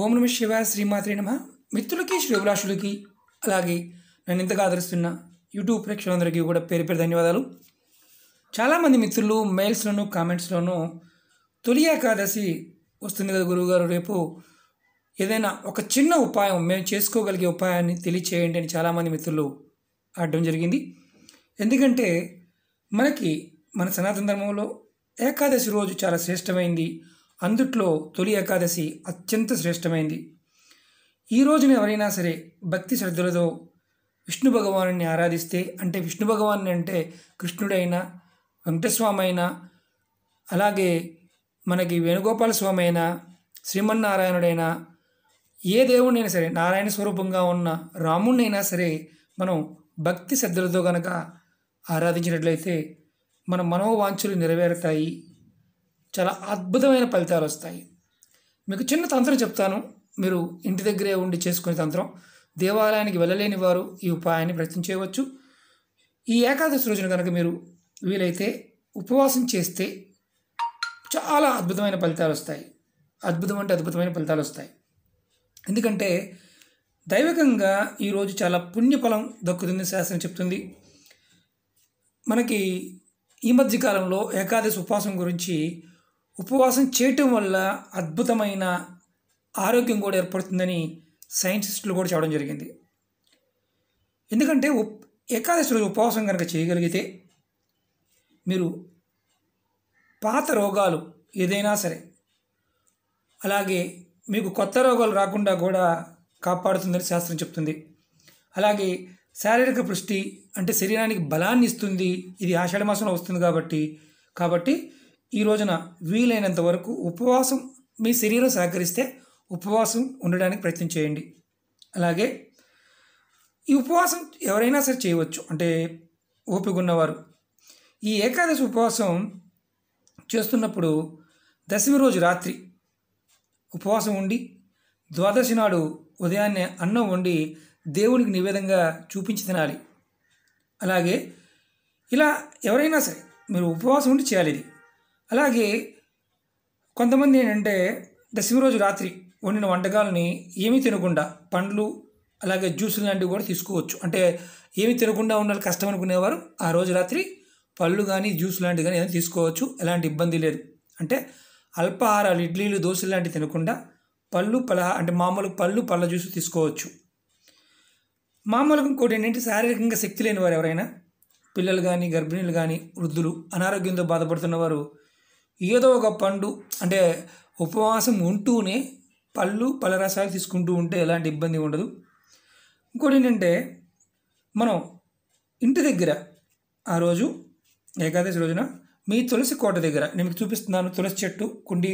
ఓం నమ శివ శ్రీమాత్రి నమ మిత్రులకి శ్రీ అభిలాషులకి అలాగే నన్ను ఇంతగా ఆదరిస్తున్న యూట్యూబ్ ప్రేక్షకులందరికీ కూడా పేరు పేరు ధన్యవాదాలు చాలామంది మిత్రులు మెయిల్స్లోనూ కామెంట్స్లోనూ తొలి ఏకాదశి వస్తుంది కదా గురువుగారు రేపు ఏదైనా ఒక చిన్న ఉపాయం మేము చేసుకోగలిగే ఉపాయాన్ని తెలియచేయండి అని చాలామంది మిత్రులు ఆడడం జరిగింది ఎందుకంటే మనకి మన సనాతన ధర్మంలో ఏకాదశి రోజు చాలా శ్రేష్టమైంది అందుట్లో తొలి ఏకాదశి అత్యంత శ్రేష్టమైంది ఈ రోజున ఎవరైనా సరే భక్తి శ్రద్ధలతో విష్ణు భగవాను ఆరాధిస్తే అంటే విష్ణు భగవాను అంటే కృష్ణుడైనా వెంకటస్వామి అయినా అలాగే మనకి వేణుగోపాల స్వామి అయినా శ్రీమన్నారాయణుడైనా ఏ దేవుడినైనా సరే నారాయణ స్వరూపంగా ఉన్న రాముణ్ణైనా సరే మనం భక్తి శ్రద్ధలతో గనక ఆరాధించినట్లయితే మన మనోవాంఛలు నెరవేరుతాయి చాలా అద్భుతమైన ఫలితాలు వస్తాయి మీకు చిన్న తంత్రం చెప్తాను మీరు ఇంటి దగ్గరే ఉండి చేసుకునే తంత్రం దేవాలయానికి వెళ్ళలేని వారు ఈ ఉపాయాన్ని ప్రయత్నం చేయవచ్చు ఈ ఏకాదశి రోజున కనుక మీరు వీలైతే ఉపవాసం చేస్తే చాలా అద్భుతమైన ఫలితాలు వస్తాయి అద్భుతం అంటే అద్భుతమైన ఫలితాలు వస్తాయి ఎందుకంటే దైవకంగా ఈరోజు చాలా పుణ్యఫలం దక్కుతుంది శాస్త్రం చెప్తుంది మనకి ఈ మధ్యకాలంలో ఏకాదశి ఉపవాసం గురించి ఉపవాసం చేయటం వల్ల అద్భుతమైన ఆరోగ్యం కూడా ఏర్పడుతుందని సైంటిస్టులు కూడా చెప్పడం జరిగింది ఎందుకంటే ఏకాదశి రోజు ఉపవాసం కనుక చేయగలిగితే మీరు పాత రోగాలు ఏదైనా సరే అలాగే మీకు కొత్త రోగాలు రాకుండా కూడా కాపాడుతుందని శాస్త్రం చెప్తుంది అలాగే శారీరక పుష్టి అంటే శరీరానికి బలాన్ని ఇస్తుంది ఇది ఆషాఢ మాసంలో వస్తుంది కాబట్టి కాబట్టి ఈ రోజున వీలైనంత వరకు ఉపవాసం మీ శరీరం సహకరిస్తే ఉపవాసం ఉండడానికి ప్రయత్నం చేయండి అలాగే ఈ ఉపవాసం ఎవరైనా సరే చేయవచ్చు అంటే ఓపిక ఉన్నవారు ఈ ఏకాదశి ఉపవాసం చేస్తున్నప్పుడు దశమి రోజు రాత్రి ఉపవాసం ఉండి ద్వాదశి నాడు ఉదయాన్నే అన్నం వండి దేవునికి నివేదంగా చూపించి తినాలి అలాగే ఇలా ఎవరైనా సరే మీరు ఉపవాసం ఉండి చేయాలి ఇది అలాగే కొంతమంది ఏంటంటే దశమి రోజు రాత్రి వండిన వంటకాలని ఏమి తినకుండా పండ్లు అలాగే జ్యూసులు లాంటివి కూడా తీసుకోవచ్చు అంటే ఏమి తినకుండా ఉండాలి కష్టం అనుకునేవారు ఆ రోజు రాత్రి పళ్ళు కానీ జ్యూస్ లాంటివి కానీ ఏదైనా తీసుకోవచ్చు ఎలాంటి ఇబ్బంది లేదు అంటే అల్పాహారాలు ఇడ్లీలు దోశలు లాంటివి తినకుండా పళ్ళు పల అంటే మామూలు పళ్ళు పళ్ళ జ్యూస్ తీసుకోవచ్చు మామూలుగా ఇంకోటి ఏంటంటే శారీరకంగా శక్తి లేని వారు ఎవరైనా పిల్లలు కానీ గర్భిణీలు కానీ వృద్ధులు అనారోగ్యంతో బాధపడుతున్న వారు ఏదో ఒక పండు అంటే ఉపవాసం ఉంటూనే పళ్ళు పలరసాలు తీసుకుంటూ ఉంటే ఎలాంటి ఇబ్బంది ఉండదు ఇంకోటి ఏంటంటే మనం ఇంటి దగ్గర ఆ రోజు ఏకాదశి రోజున మీ తులసి కోట దగ్గర నేను మీకు చూపిస్తున్నాను తులసి చెట్టు కుండి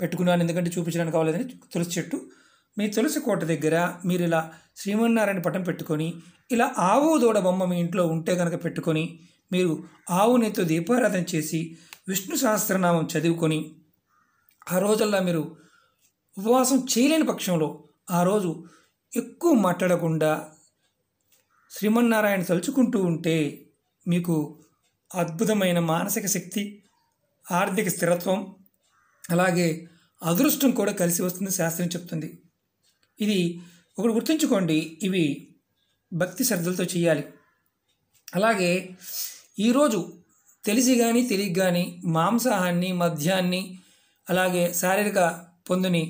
పెట్టుకున్నాను ఎందుకంటే చూపించడానికి కావాలని తులసి చెట్టు మీ తులసి కోట దగ్గర మీరు ఇలా శ్రీమన్నారాయణ పటం పెట్టుకొని ఇలా ఆవు దూడ బొమ్మ మీ ఇంట్లో ఉంటే కనుక పెట్టుకొని మీరు ఆవు నేతో దీపారాధన చేసి విష్ణు సహస్రనామం చదువుకొని ఆ రోజల్లా మీరు ఉపవాసం చేయలేని పక్షంలో ఆ రోజు ఎక్కువ మాట్లాడకుండా శ్రీమన్నారాయణ తలుచుకుంటూ ఉంటే మీకు అద్భుతమైన మానసిక శక్తి ఆర్థిక స్థిరత్వం అలాగే అదృష్టం కూడా కలిసి వస్తుంది శాస్త్రం చెప్తుంది ఇది ఒకటి గుర్తుంచుకోండి ఇవి భక్తి శ్రద్ధలతో చేయాలి అలాగే ఈరోజు తెలిసి కానీ తెలియ కానీ మాంసాహాన్ని మద్యాన్ని అలాగే శారీరక పొందుని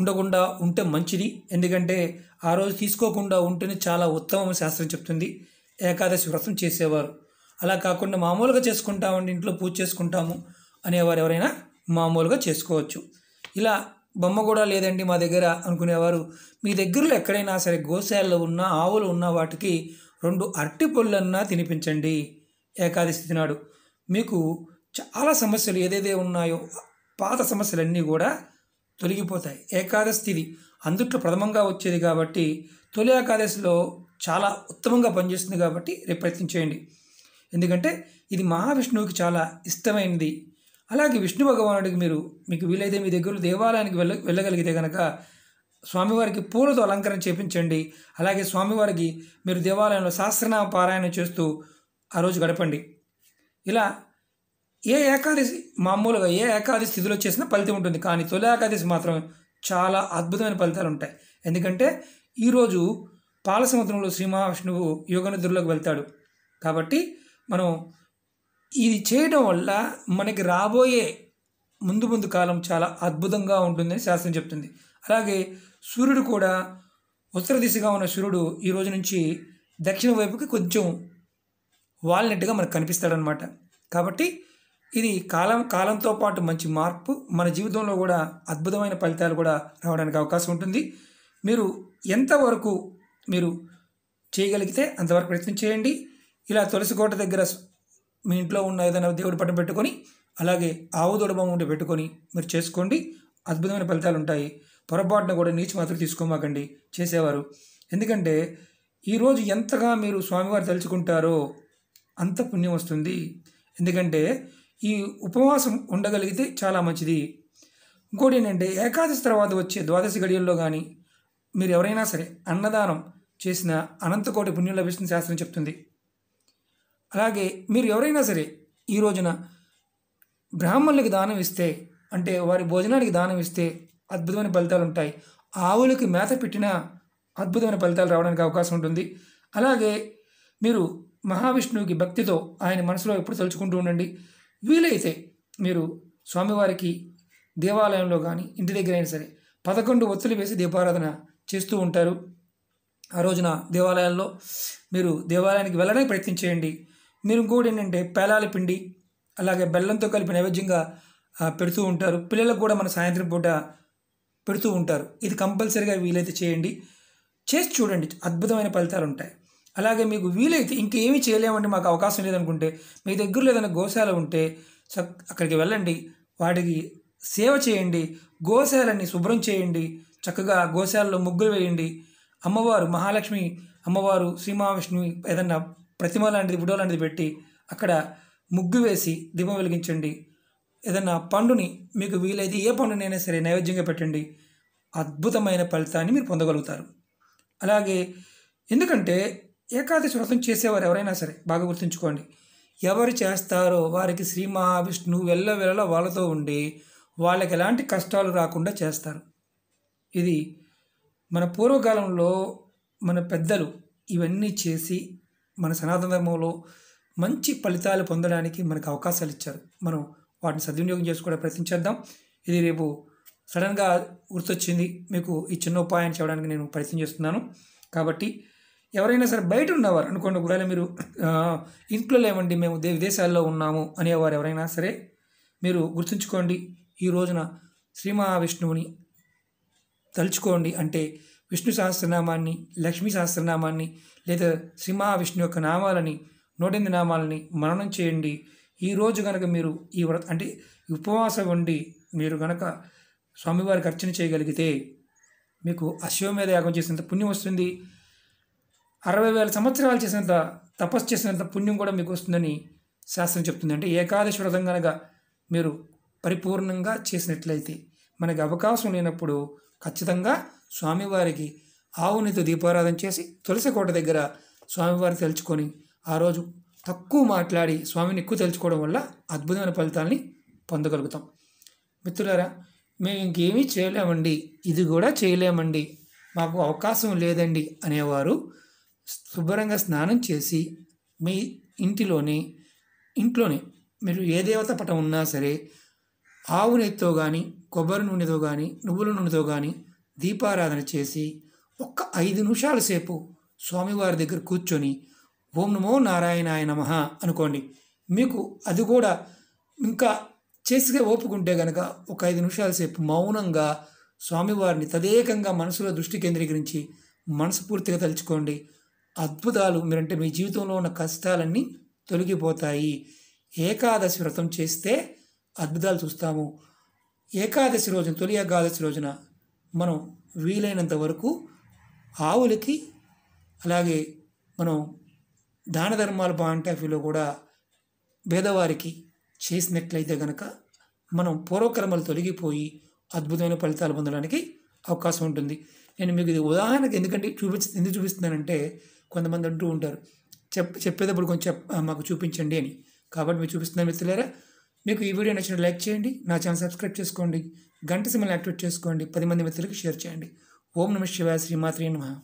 ఉండకుండా ఉంటే మంచిది ఎందుకంటే ఆ రోజు తీసుకోకుండా ఉంటేనే చాలా ఉత్తమం శాస్త్రం చెప్తుంది ఏకాదశి వ్రతం చేసేవారు అలా కాకుండా మామూలుగా చేసుకుంటామండి ఇంట్లో పూజ చేసుకుంటాము అనేవారు ఎవరైనా మామూలుగా చేసుకోవచ్చు ఇలా బొమ్మ కూడా లేదండి మా దగ్గర అనుకునేవారు మీ దగ్గరలో ఎక్కడైనా సరే గోశాలలో ఉన్న ఆవులు ఉన్న వాటికి రెండు అరటి పళ్ళన్నా తినిపించండి ఏకాదశి నాడు మీకు చాలా సమస్యలు ఏదేదే ఉన్నాయో పాత సమస్యలన్నీ కూడా తొలగిపోతాయి ఏకాదశి తిది అందుట్లో ప్రథమంగా వచ్చేది కాబట్టి తొలి ఏకాదశిలో చాలా ఉత్తమంగా పనిచేస్తుంది కాబట్టి రేపు ప్రయత్నం చేయండి ఎందుకంటే ఇది మహావిష్ణువుకి చాలా ఇష్టమైనది అలాగే విష్ణు భగవానుడికి మీరు మీకు వీలైతే మీ దగ్గర దేవాలయానికి వెళ్ళ వెళ్ళగలిగితే కనుక స్వామివారికి పూలతో అలంకరణ చేపించండి అలాగే స్వామివారికి మీరు దేవాలయంలో శాస్త్రనామ పారాయణ చేస్తూ ఆ రోజు గడపండి ఇలా ఏ ఏకాదశి మామూలుగా ఏ ఏకాదశి స్థితిలో చేసినా ఫలితం ఉంటుంది కానీ తొలి ఏకాదశి మాత్రం చాలా అద్భుతమైన ఫలితాలు ఉంటాయి ఎందుకంటే ఈరోజు పాల సముద్రంలో శ్రీ మహావిష్ణువు నిద్రలోకి వెళ్తాడు కాబట్టి మనం ఇది చేయడం వల్ల మనకి రాబోయే ముందు ముందు కాలం చాలా అద్భుతంగా ఉంటుందని శాస్త్రం చెప్తుంది అలాగే సూర్యుడు కూడా ఉత్తర దిశగా ఉన్న సూర్యుడు ఈ రోజు నుంచి దక్షిణ వైపుకి కొంచెం వాలినట్టుగా మనకు కనిపిస్తాడనమాట కాబట్టి ఇది కాలం కాలంతో పాటు మంచి మార్పు మన జీవితంలో కూడా అద్భుతమైన ఫలితాలు కూడా రావడానికి అవకాశం ఉంటుంది మీరు ఎంతవరకు మీరు చేయగలిగితే అంతవరకు ప్రయత్నం చేయండి ఇలా తులసి కోట దగ్గర మీ ఇంట్లో ఉన్న ఏదైనా దేవుడి పట్టం పెట్టుకొని అలాగే ఆవు దొడబొమ్మ ఉండి పెట్టుకొని మీరు చేసుకోండి అద్భుతమైన ఫలితాలు ఉంటాయి పొరపాటున కూడా నీచి మాత్రం తీసుకోమాకండి చేసేవారు ఎందుకంటే ఈరోజు ఎంతగా మీరు స్వామివారు తలుచుకుంటారో అంత పుణ్యం వస్తుంది ఎందుకంటే ఈ ఉపవాసం ఉండగలిగితే చాలా మంచిది ఇంకోటి ఏంటంటే ఏకాదశి తర్వాత వచ్చే ద్వాదశి గడియల్లో కానీ మీరు ఎవరైనా సరే అన్నదానం చేసిన అనంతకోటి పుణ్యం లభిస్తుంది శాస్త్రం చెప్తుంది అలాగే మీరు ఎవరైనా సరే ఈ రోజున బ్రాహ్మణులకు దానం ఇస్తే అంటే వారి భోజనానికి దానం ఇస్తే అద్భుతమైన ఫలితాలు ఉంటాయి ఆవులకి మేత పెట్టినా అద్భుతమైన ఫలితాలు రావడానికి అవకాశం ఉంటుంది అలాగే మీరు మహావిష్ణువుకి భక్తితో ఆయన మనసులో ఎప్పుడు తలుచుకుంటూ ఉండండి వీలైతే మీరు స్వామివారికి దేవాలయంలో కానీ ఇంటి దగ్గర అయినా సరే పదకొండు ఒత్తులు వేసి దీపారాధన చేస్తూ ఉంటారు ఆ రోజున దేవాలయాల్లో మీరు దేవాలయానికి వెళ్ళడానికి ప్రయత్నం చేయండి మీరు ఇంకోటి ఏంటంటే పేలాల పిండి అలాగే బెల్లంతో కలిపి నైవేద్యంగా పెడుతూ ఉంటారు పిల్లలకు కూడా మన సాయంత్రం పూట పెడుతూ ఉంటారు ఇది కంపల్సరీగా వీలైతే చేయండి చేసి చూడండి అద్భుతమైన ఫలితాలు ఉంటాయి అలాగే మీకు వీలైతే ఇంకేమీ చేయలేమండి మాకు అవకాశం లేదనుకుంటే మీ దగ్గరలో ఏదైనా గోశాల ఉంటే అక్కడికి వెళ్ళండి వాటికి సేవ చేయండి గోశాలని శుభ్రం చేయండి చక్కగా గోశాలలో ముగ్గులు వేయండి అమ్మవారు మహాలక్ష్మి అమ్మవారు శ్రీ ఏదన్నా ప్రతిమ లాంటిది బుడో లాంటిది పెట్టి అక్కడ ముగ్గు వేసి దీపం వెలిగించండి ఏదైనా పండుని మీకు వీలైతే ఏ పండునైనా సరే నైవేద్యంగా పెట్టండి అద్భుతమైన ఫలితాన్ని మీరు పొందగలుగుతారు అలాగే ఎందుకంటే ఏకాదశి వ్రతం చేసేవారు ఎవరైనా సరే బాగా గుర్తుంచుకోండి ఎవరు చేస్తారో వారికి శ్రీ మహావిష్ణువు వెళ్ళ వాళ్ళతో ఉండి వాళ్ళకి ఎలాంటి కష్టాలు రాకుండా చేస్తారు ఇది మన పూర్వకాలంలో మన పెద్దలు ఇవన్నీ చేసి మన సనాతన ధర్మంలో మంచి ఫలితాలు పొందడానికి మనకు అవకాశాలు ఇచ్చారు మనం వాటిని సద్వినియోగం చేసుకోవడం ప్రయత్నించేద్దాం ఇది రేపు సడన్గా గుర్తొచ్చింది మీకు ఈ చిన్న ఉపాయాన్ని చేయడానికి నేను ప్రయత్నం చేస్తున్నాను కాబట్టి ఎవరైనా సరే బయట ఉన్నవారు అనుకోండి ఒకవేళ మీరు ఇంట్లో లేవండి మేము విదేశాల్లో ఉన్నాము అనేవారు ఎవరైనా సరే మీరు గుర్తుంచుకోండి ఈ రోజున శ్రీ మహావిష్ణువుని తలుచుకోండి అంటే విష్ణు సహస్రనామాన్ని లక్ష్మీ సహస్రనామాన్ని లేదా శ్రీ మహావిష్ణు యొక్క నామాలని నూటెనిమిది నామాలని మననం చేయండి ఈరోజు కనుక మీరు ఈ వ్రత అంటే ఉపవాసం వండి మీరు కనుక స్వామివారికి అర్చన చేయగలిగితే మీకు అశ్వమేధ యాగం చేసినంత పుణ్యం వస్తుంది అరవై వేల సంవత్సరాలు చేసినంత తపస్సు చేసినంత పుణ్యం కూడా మీకు వస్తుందని శాస్త్రం చెప్తుంది అంటే ఏకాదశి వ్రతం కనుక మీరు పరిపూర్ణంగా చేసినట్లయితే మనకి అవకాశం లేనప్పుడు ఖచ్చితంగా స్వామివారికి ఆవునితో దీపారాధన చేసి తులసి కోట దగ్గర స్వామివారిని తెలుసుకొని ఆ రోజు తక్కువ మాట్లాడి స్వామిని ఎక్కువ తెలుసుకోవడం వల్ల అద్భుతమైన ఫలితాలని పొందగలుగుతాం మిత్రులారా మేము ఇంకేమీ చేయలేమండి ఇది కూడా చేయలేమండి మాకు అవకాశం లేదండి అనేవారు శుభ్రంగా స్నానం చేసి మీ ఇంటిలోని ఇంట్లోనే మీరు ఏ దేవత పటం ఉన్నా సరే ఆవు నెయ్యితో కానీ కొబ్బరి నూనెతో కానీ నువ్వుల నూనెతో కానీ దీపారాధన చేసి ఒక్క ఐదు నిమిషాల సేపు స్వామివారి దగ్గర కూర్చొని ఓం నమో నారాయణాయ నమ అనుకోండి మీకు అది కూడా ఇంకా చేసిగా ఓపుకుంటే గనక ఒక ఐదు నిమిషాల సేపు మౌనంగా స్వామివారిని తదేకంగా మనసులో దృష్టి కేంద్రీకరించి మనస్ఫూర్తిగా తలుచుకోండి అద్భుతాలు మీరంటే మీ జీవితంలో ఉన్న కష్టాలన్నీ తొలగిపోతాయి ఏకాదశి వ్రతం చేస్తే అద్భుతాలు చూస్తాము ఏకాదశి రోజున తొలి ఏకాదశి రోజున మనం వీలైనంత వరకు ఆవులకి అలాగే మనం దాన ధర్మాల పాయింట్ ఆఫ్ వ్యూలో కూడా భేదవారికి చేసినట్లయితే గనక మనం పూర్వకర్మలు తొలగిపోయి అద్భుతమైన ఫలితాలు పొందడానికి అవకాశం ఉంటుంది నేను మీకు ఇది ఉదాహరణకు ఎందుకంటే చూపించ ఎందుకు చూపిస్తున్నానంటే కొంతమంది అంటూ ఉంటారు చెప్ చెప్పేటప్పుడు కొంచెం మాకు చూపించండి అని కాబట్టి మీరు చూపిస్తున్నాను మిత్రులారా మీకు ఈ వీడియో నచ్చిన లైక్ చేయండి నా ఛానల్ సబ్స్క్రైబ్ చేసుకోండి గంట సిమ్మల్ని యాక్టివేట్ చేసుకోండి పది మంది మిత్రులకు షేర్ చేయండి ఓం నమ శివాయ శ్రీమాత్రి నమ